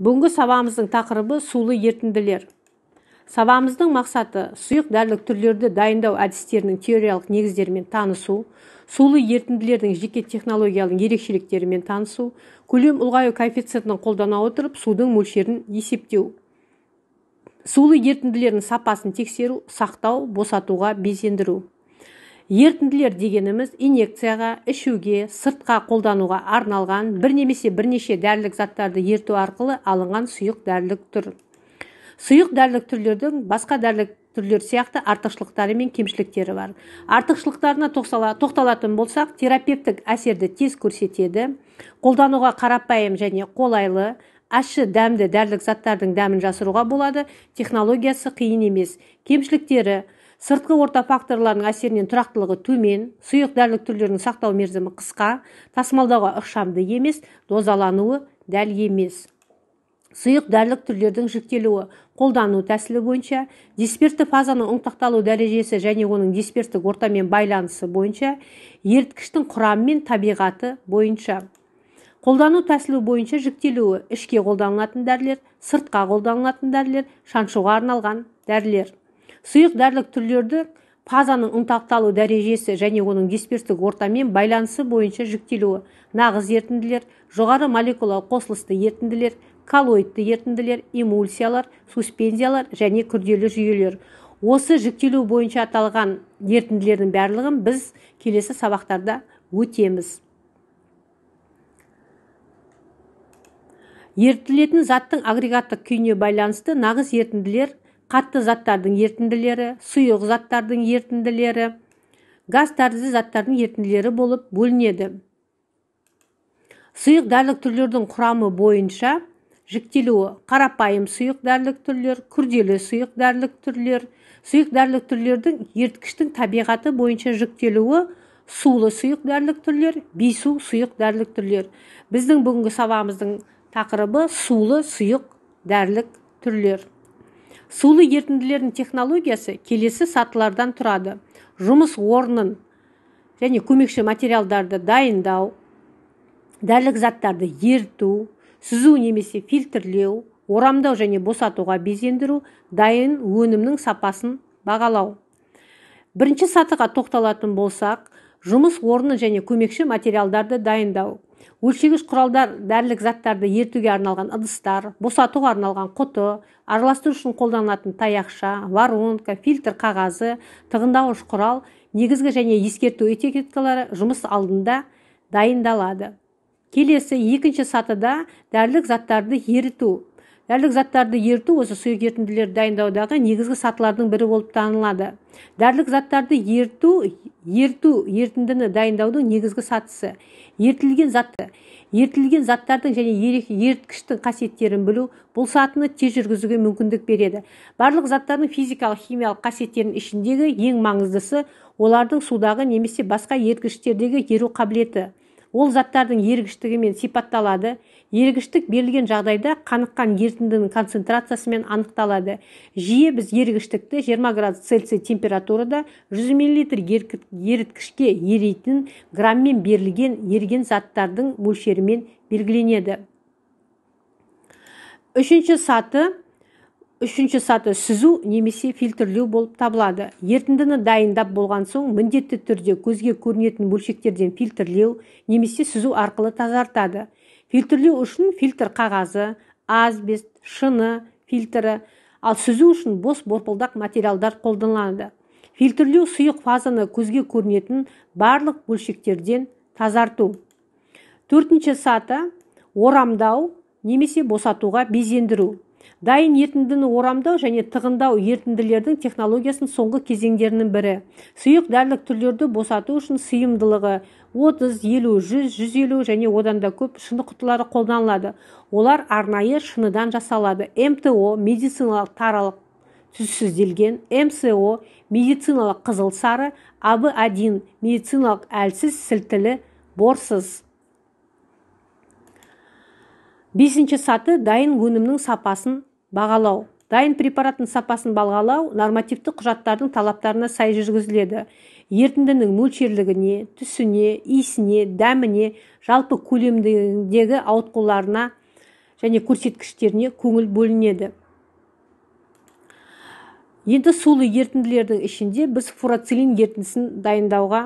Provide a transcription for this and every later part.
бүгінгі сабағымыздың тақырыбы сулы ертінділер. сабағымыздың мақсаты сұйық дәрілік түрлерді дайындау әдістерінің теориялық негіздерімен танысу сулы ертінділердің жеке технологиялық ерекшеліктерімен танысу көлем ұлғаю коэффициентін қолдана отырып судың мөлшерін есептеу сулы ертінділердің сапасын тексеру сақтау босатуға безендіру Ертінділер дегеніміз инъекцияға ішуге сыртқа қолдануға арналған бір немесе бірнеше дәрілік заттарды ерту арқылы алынған сұйық дәрілік түр сұйық дәрілік түрлердің басқа дәрілік түрлер сияқты артықшылықтары мен кемшіліктері бар артықшылықтарына тоқталатын болсақ терапевтік әсерді тез көрсетеді қолдануға қарапайым және қолайлы ащы дәмді дәрілік заттардың дәмін жасыруға болады технологиясы қиын емес кемшіліктері сыртқы орта факторларының әсерінен тұрақтылығы төмен сұйық дәрілік түрлерінің сақтау мерзімі қысқа тасымалдауға ықшамды емес дозалануы дәл емес сұйық дәрілік түрлердің жіктелуі қолдану тәсілі бойынша дисперті фазаның ұңтақталу дәрежесі және оның дисперстік ортамен байланысы бойынша еріткіштің құрамы мен табиғаты бойынша қолдану тәсілі бойынша жіктелуі ішке қолданылатын дәрілер сыртқа қолданылатын дәрілер шаншуға арналған дәрілер сұйық дәрілік түрлерді фазаның ұнтақталу дәрежесі және оның дисперстік ортамен байланысы бойынша жіктелуі нағыз ерітінділер жоғары молекулалық қосылысты ерітінділер коллоидты ерітінділер эмульсиялар суспензиялар және күрделі жүйелер осы жіктелу бойынша аталған ерітінділердің барлығын біз келесі сабақтарда өтеміз ерітілетін заттың агрегаттық күйіне байланысты нағыз ерітінділер қатты заттардың ерітінділері сұйық заттардың ерітінділері газ тәрізді заттардың ерітінділері болып бөлінеді сұйық дәрілік түрлердің құрамы бойынша жіктелуі қарапайым сұйық дәрілік түрлер күрделі сұйық дәрілік түрлер сұйық дәрілік түрлердің еріткіштің табиғаты бойынша жіктелуі сулы сұйық дәрілік түрлер бейсу сұйық дәрілік түрлер біздің бүгінгі сабағымыздың тақырыбы сулы сұйық дәрілік түрлер сулы ерітінділердің технологиясы келесі сатылардан тұрады жұмыс орнын және көмекші материалдарды дайындау дәлік заттарды ерту, сүзу немесе фильтрлеу орамдау және босатуға безендіру дайын өнімнің сапасын бағалау бірінші сатыға тоқталатын болсақ жұмыс орнын және көмекші материалдарды дайындау өлшегіш құралдар дәрілік заттарды ертуге арналған ыдыстар босатуға арналған құты араластыру үшін қолданылатын таяқша воронка фильтр қағазы тығындауыш құрал негізгі және ескерту этикеткалары жұмыс алдында дайындалады келесі екінші сатыда дәрілік заттарды еріту дәрілік заттарды еріту осы сұйық ерітінділерді дайындаудағы негізгі сатылардың бірі болып танылады дәрілік заттарды еріту еріту ерітіндіні дайындаудың негізгі сатысы Ертілген затты Ертілген заттардың және еріткіштің қасиеттерін білу бұл сатыны тез жүргізуге мүмкіндік береді барлық заттардың физикалық химиялық қасиеттерінің ішіндегі ең маңыздысы олардың судағы немесе басқа еріткіштердегі еру қабілеті ол заттардың ергіштігімен сипатталады ергіштік берілген жағдайда қаныққан ерітіндінің концентрациясымен анықталады жиі біз ергіштікті 20 градус цельсий температурада 100 мл еріткішке еритін граммен берілген ерген заттардың мөлшерімен белгіленеді үшінші саты үшінші саты сүзу немесе фильтрлеу болып табылады Ертіндіні дайындап болған соң міндетті түрде көзге көрінетін бөлшектерден фильтрлеу немесе сүзу арқылы тазартады фильтрлеу үшін фильтр қағазы азбест, шыны фильтрі ал сүзу үшін бос борпылдақ материалдар қолданылады фильтрлеу сұйық фазаны көзге көрінетін барлық бөлшектерден тазарту төртінші саты орамдау немесе босатуға безендіру дайын ертіндіні орамдау және тығындау ертінділердің технологиясын соңғы кезеңдерінің бірі сұйық дәрілік түрлерді босату үшін сыйымдылығы 30, 50, 100, 150 және одан да көп шыны құтылары қолданылады олар арнайы шыныдан жасалады мто медициналық таралық түссізделген мсо медициналық қызыл сары аб 1 медициналық әлсіз сілтілі борсыз бесінші саты дайын өнімнің сапасын бағалау дайын препараттың сапасын бағалау нормативті құжаттардың талаптарына сай жүргізіледі Ертіндінің мөлшерлігіне түсіне иісіне дәміне жалпы көлемдегі ауытқоларына және көрсеткіштеріне көңіл бөлінеді енді сулы ертінділердің ішінде біз фурацилин ерітіндісін дайындауға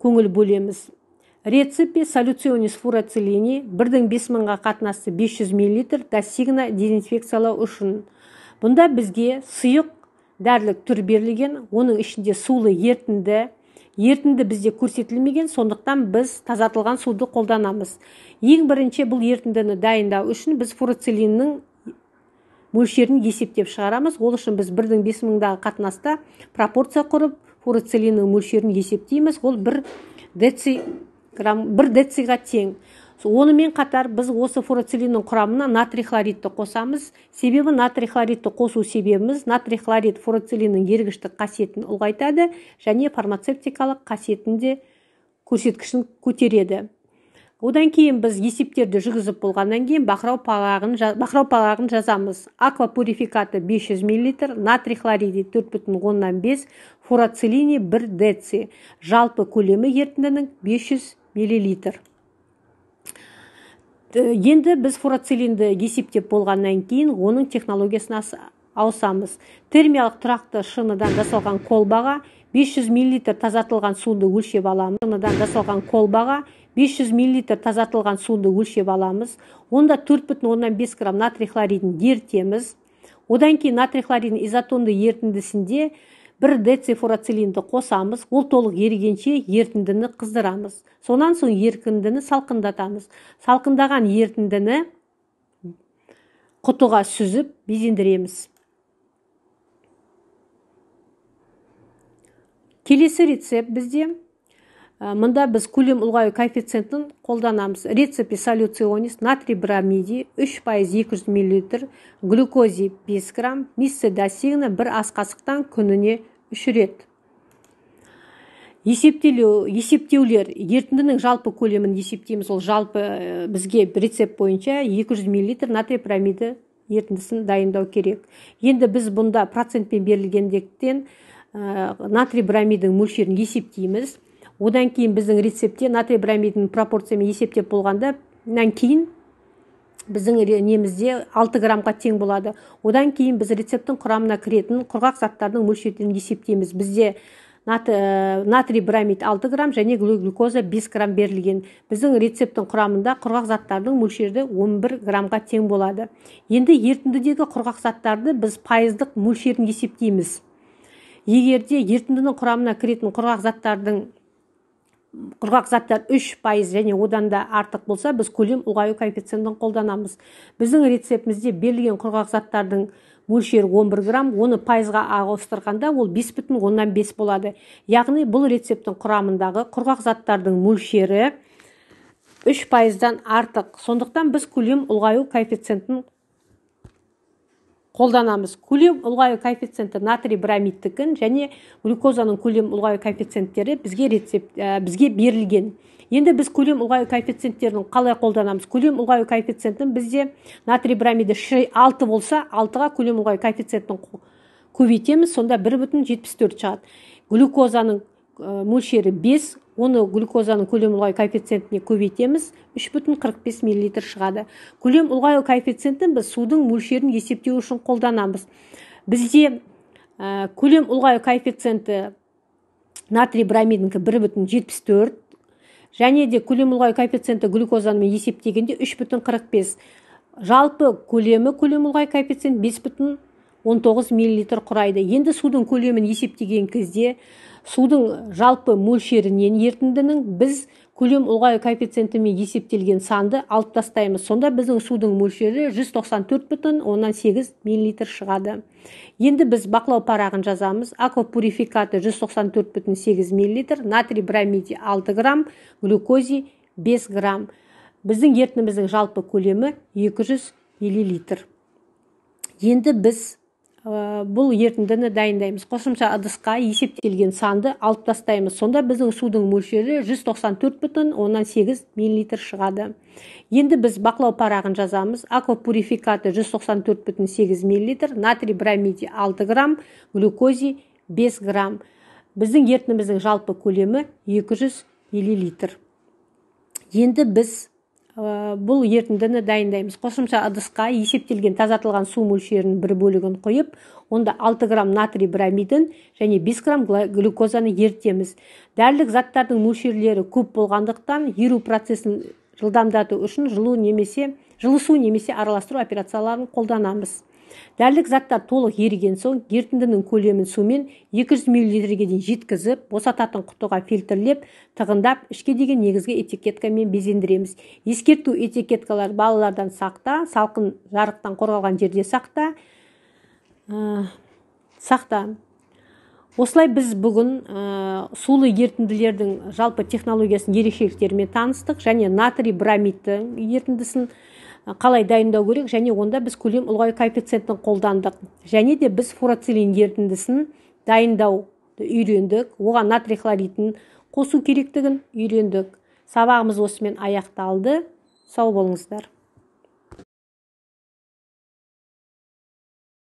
көңіл бөлеміз рецепи солюционис фурацилини бірдің бес мыңға қатынасы 500 мл досигна дезинфекциялау үшін бұнда бізге сұйық дәрілік түр берілген оның ішінде сулы ертінді ертінді бізде көрсетілмеген сондықтан біз тазартылған суды қолданамыз ең бірінші бұл ертіндіні дайындау үшін біз фурацилиннің мөлшерін есептеп шығарамыз ол үшін біз бірдің бес мыңдағы қатынаста пропорция құрып фурацилиннің мөлшерін есептейміз ол бір деци грамм бір дециға тең онымен қатар біз осы фуроцилиннің құрамына натрий хлоридті қосамыз себебі натрий хлоридті қосу себебіміз натрий хлорид фуроцилиннің ергіштік қасиетін ұлғайтады және фармацевтикалық қасиетін де көрсеткішін көтереді одан кейін біз есептерді жүргізіп болғаннан кейін бақырау палағын, бақырау пағағын жазамыз аква пурификаты 500 мл натрий хлориди төрт бүтін оннан бес фурацилини бір деци жалпы көлемі ерітіндінің 500 миллилитр э, енді біз фурацилинді есептеп болғаннан кейін оның технологиясына ауысамыз термиялық тұрақты шыныдан жасалған колбаға 500 мл тазартылған суды өлшеп аламыз шыныдан жасалған колбаға 500 мл тазартылған суды өлшеп аламыз онда 4,5 грамм натрий хлоридін ерітеміз одан кейін натрий хлоридін изотонды ерітіндісінде бір децифурацилинді қосамыз ол толық ерігенше ерітіндіні қыздырамыз сонан соң еркіндіні салқындатамыз салқындаған ерітіндіні құтыға сүзіп безендіреміз келесі рецепт бізде ә, мында біз көлем ұлғаю коэффициентін қолданамыз рецепи солюционис натрий бромиди 3 пайыз 200 мл глюкози 5 грамм мисцедосигна бір ас қасықтан күніне үш рет есептелу есептеулер ерітіндінің жалпы көлемін есептейміз ол жалпы э, бізге рецепт бойынша 200 мл натрий бромиді ерітіндісін дайындау керек енді біз бұнда процентпен берілгендіктен ә, э, натрий бромидінің мөлшерін есептейміз одан кейін біздің рецепте натрий бромидінің пропорциямен есептеп болғанда кейін біздің немізде 6 граммға тең болады одан кейін біз рецепттің құрамына кіретін құрғақ заттардың мөлшерін есептейміз бізде э, натрий бромид 6 грамм және глюкоза 5 грамм берілген біздің рецепттің құрамында құрғақ заттардың мөлшері 11 граммға тең болады енді ертіндідегі құрғақ заттарды біз пайыздық мөлшерін есептейміз егерде ертіндінің құрамына кіретін құрғақ заттардың құрғақ заттар үш пайыз және одан да артық болса біз көлем ұлғаю коэффициентін қолданамыз біздің рецептімізде берілген құрғақ заттардың мөлшері 11 грамм оны пайызға ауыстырғанда ол 5 бүтін оннан бес болады яғни бұл рецептің құрамындағы құрғақ заттардың мөлшері үш пайыздан артық сондықтан біз көлем ұлғаю коэффициентін қолданамыз көлем ұлғаю коэффициенті натрий бромидтікін және глюкозаның көлем ұлғаю коэффициенттері бізге рецепт ә, бізге берілген енді біз көлем ұлғаю коэффициенттерін қалай қолданамыз көлем ұлғаю коэффициентін бізде натрий бромиді ши алты болса алтыға көлем ұлғаю коэффициентін көбейтеміз сонда бір бүтін жетпіс төрт шығады глюкозаның Э, мөлшері 5, оны глюкозаның көлем ұлғаю коэффициентіне көбейтеміз 3,45 бүтін шығады көлем ұлғаю коэффициентін біз судың мөлшерін есептеу үшін қолданамыз бізде э, көлем ұлғаю коэффициенті натрий бромидінікі бір бүтін жетпіс және де көлем ұлғаю коэффициенті глюкозаның есептегенде 3,45. жалпы көлемі көлем ұлғаю коэффициент бес бүтін 19 миллилитр құрайды енді судың көлемін есептеген кезде судың жалпы мөлшерінен ертіндінің біз көлем ұлғаю коэффициентімен есептелген санды алып тастаймыз сонда біздің судың мөлшері 194 бүтін оннан сегіз миллилитр шығады енді біз бақылау парағын жазамыз аквапурификаты 194 бүтін сегіз миллилитр натрий бромиди 6 грамм глюкози 5 грамм біздің ерітіндіміздің жалпы көлемі 200 миллилитр енді біз Э, бұл ерітіндіні дайындаймыз қосымша ыдысқа есептелген санды алып тастаймыз сонда біздің судың мөлшері 194 бүтін оннан сегіз миллилитр шығады енді біз бақылау парағын жазамыз аквапурификаты 194 бүтін сегіз миллилитр натрий бромиди 6 грамм глюкози 5 грамм біздің ертініміздің жалпы көлемі 200 миллилитр енді біз Э, бұл ерітіндіні дайындаймыз қосымша ыдысқа есептелген тазартылған су мөлшерінің бір бөлігін қойып онда 6 грамм натрий бромидін және 5 грамм глюкозаны ерітеміз дәрілік заттардың мөлшерлері көп болғандықтан еру процесін жылдамдату үшін жылу немесе жылы су немесе араластыру операцияларын қолданамыз Дәрлік заттар толық еріген соң ерітіндінің көлемін сумен 200 мл-ге дейін жеткізіп босататын құтыға фильтрлеп тығындап ішке деген негізгі этикеткамен безендіреміз ескерту этикеткалар балалардан сақта салқын жарықтан қорғалған жерде сақта ә, сақта осылай біз бүгін ә, сулы ерітінділердің жалпы технологиясының ерекшеліктерімен таныстық және натрий бромидті ерітіндісін қалай дайындау керек және онда біз көлем ұлғаю коэффициентін қолдандық және де біз фурацилин ерітіндісін дайындауды үйрендік оған натрий хлоридін қосу керектігін үйрендік сабағымыз осымен аяқталды сау болыңыздар